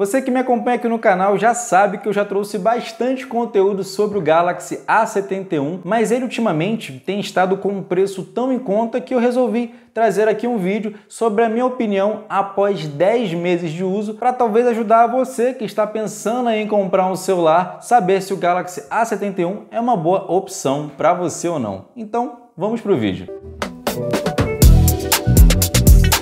Você que me acompanha aqui no canal já sabe que eu já trouxe bastante conteúdo sobre o Galaxy A71, mas ele ultimamente tem estado com um preço tão em conta que eu resolvi trazer aqui um vídeo sobre a minha opinião após 10 meses de uso para talvez ajudar você que está pensando em comprar um celular saber se o Galaxy A71 é uma boa opção para você ou não. Então, vamos para o vídeo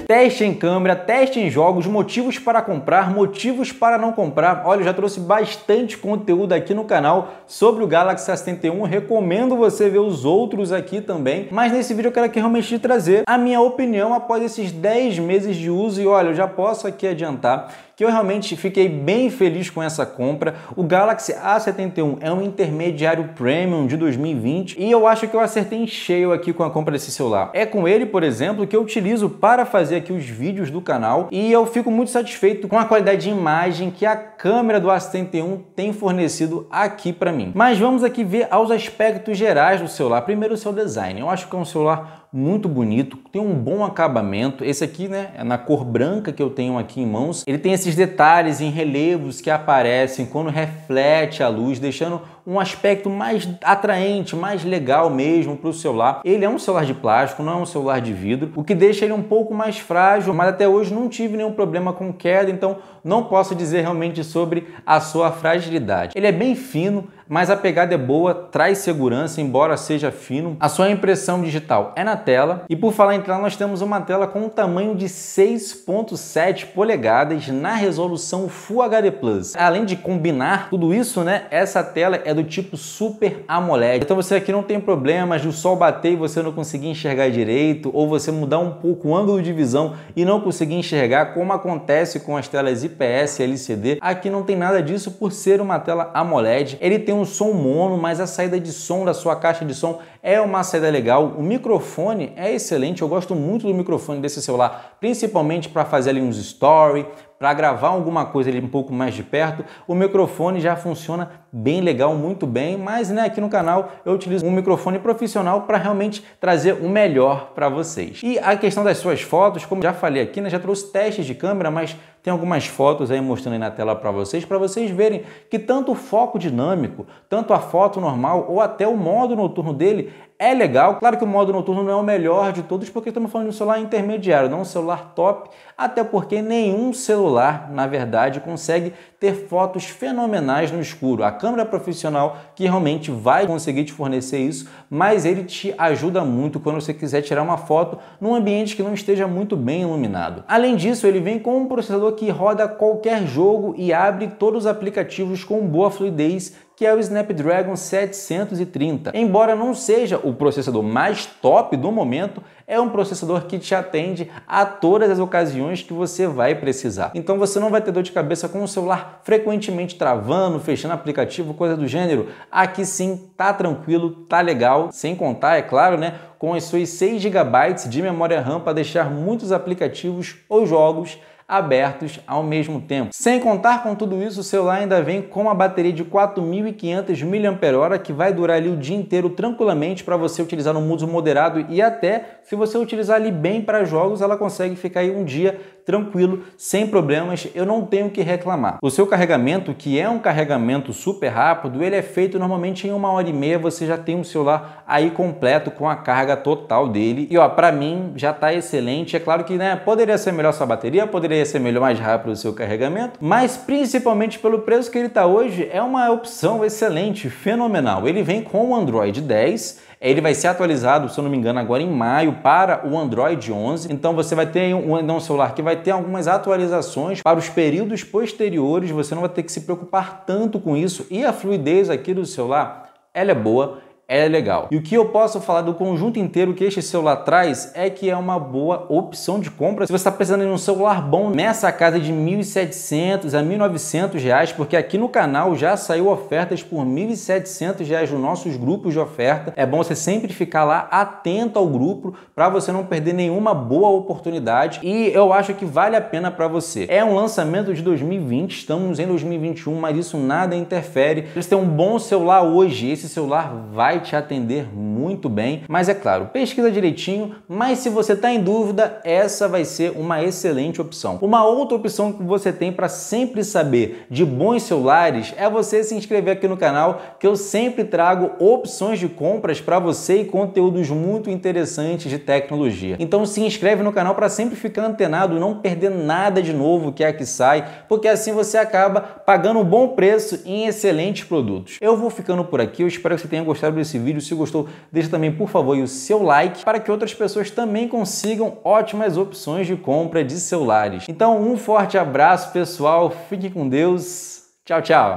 teste em câmera, teste em jogos, motivos para comprar, motivos para não comprar. Olha, eu já trouxe bastante conteúdo aqui no canal sobre o Galaxy S71, recomendo você ver os outros aqui também, mas nesse vídeo eu quero aqui realmente te trazer a minha opinião após esses 10 meses de uso e olha, eu já posso aqui adiantar que eu realmente fiquei bem feliz com essa compra. O Galaxy A71 é um intermediário premium de 2020 e eu acho que eu acertei em cheio aqui com a compra desse celular. É com ele, por exemplo, que eu utilizo para fazer aqui os vídeos do canal e eu fico muito satisfeito com a qualidade de imagem que a câmera do A71 tem fornecido aqui para mim. Mas vamos aqui ver aos aspectos gerais do celular. Primeiro o seu design. Eu acho que é um celular muito bonito, tem um bom acabamento. Esse aqui, né, é na cor branca que eu tenho aqui em mãos. Ele tem esses detalhes em relevos que aparecem quando reflete a luz, deixando um aspecto mais atraente, mais legal mesmo para o celular. Ele é um celular de plástico, não é um celular de vidro, o que deixa ele um pouco mais frágil, mas até hoje não tive nenhum problema com queda, então não posso dizer realmente sobre a sua fragilidade. Ele é bem fino, mas a pegada é boa, traz segurança, embora seja fino. A sua impressão digital é na tela. E por falar em tela, nós temos uma tela com um tamanho de 6.7 polegadas na resolução Full HD+. Além de combinar tudo isso, né, essa tela é do tipo Super AMOLED. Então você aqui não tem problemas de o sol bater e você não conseguir enxergar direito, ou você mudar um pouco o ângulo de visão e não conseguir enxergar, como acontece com as telas IPS LCD. Aqui não tem nada disso por ser uma tela AMOLED. Ele tem um um som mono, mas a saída de som da sua caixa de som é uma saída legal. O microfone é excelente, eu gosto muito do microfone desse celular, principalmente para fazer ali uns story, para gravar alguma coisa ali um pouco mais de perto, o microfone já funciona bem legal, muito bem, mas né, aqui no canal eu utilizo um microfone profissional para realmente trazer o melhor para vocês. E a questão das suas fotos, como já falei aqui, né, já trouxe testes de câmera, mas tem algumas fotos aí mostrando aí na tela para vocês, para vocês verem que tanto o foco dinâmico, tanto a foto normal ou até o modo noturno dele é legal. Claro que o modo noturno não é o melhor de todos, porque estamos falando de um celular intermediário, não um celular top, até porque nenhum celular celular, na verdade, consegue ter fotos fenomenais no escuro. A câmera profissional que realmente vai conseguir te fornecer isso, mas ele te ajuda muito quando você quiser tirar uma foto num ambiente que não esteja muito bem iluminado. Além disso, ele vem com um processador que roda qualquer jogo e abre todos os aplicativos com boa fluidez que é o Snapdragon 730. Embora não seja o processador mais top do momento, é um processador que te atende a todas as ocasiões que você vai precisar. Então você não vai ter dor de cabeça com o celular frequentemente travando, fechando aplicativo, coisa do gênero. Aqui sim, tá tranquilo, tá legal, sem contar, é claro, né, com as suas 6 GB de memória RAM para deixar muitos aplicativos ou jogos abertos ao mesmo tempo. Sem contar com tudo isso, o celular ainda vem com uma bateria de 4.500 mAh que vai durar ali o dia inteiro tranquilamente para você utilizar no uso moderado e até se você utilizar ali bem para jogos, ela consegue ficar aí um dia tranquilo, sem problemas, eu não tenho que reclamar. O seu carregamento, que é um carregamento super rápido, ele é feito normalmente em uma hora e meia, você já tem o celular aí completo com a carga total dele. E ó, para mim já tá excelente. É claro que né, poderia ser melhor sua bateria, poderia ser melhor mais rápido o seu carregamento, mas principalmente pelo preço que ele tá hoje, é uma opção excelente, fenomenal. Ele vem com o Android 10, ele vai ser atualizado, se eu não me engano, agora em maio para o Android 11. Então você vai ter um, um celular que vai ter algumas atualizações para os períodos posteriores, você não vai ter que se preocupar tanto com isso. E a fluidez aqui do celular, ela é boa, é legal. E o que eu posso falar do conjunto inteiro que este celular traz é que é uma boa opção de compra se você está precisando de um celular bom nessa casa de 1.700 a 1.900 reais, porque aqui no canal já saiu ofertas por 1.700 reais nos nossos grupos de oferta. É bom você sempre ficar lá atento ao grupo para você não perder nenhuma boa oportunidade e eu acho que vale a pena para você. É um lançamento de 2020, estamos em 2021, mas isso nada interfere. Se você tem um bom celular hoje, esse celular vai vai te atender muito bem. Mas é claro, pesquisa direitinho, mas se você está em dúvida, essa vai ser uma excelente opção. Uma outra opção que você tem para sempre saber de bons celulares é você se inscrever aqui no canal, que eu sempre trago opções de compras para você e conteúdos muito interessantes de tecnologia. Então se inscreve no canal para sempre ficar antenado e não perder nada de novo que é que sai, porque assim você acaba pagando um bom preço em excelentes produtos. Eu vou ficando por aqui, eu espero que você tenha gostado desse esse vídeo. Se gostou, deixa também, por favor, o seu like para que outras pessoas também consigam ótimas opções de compra de celulares. Então, um forte abraço, pessoal. fique com Deus. Tchau, tchau.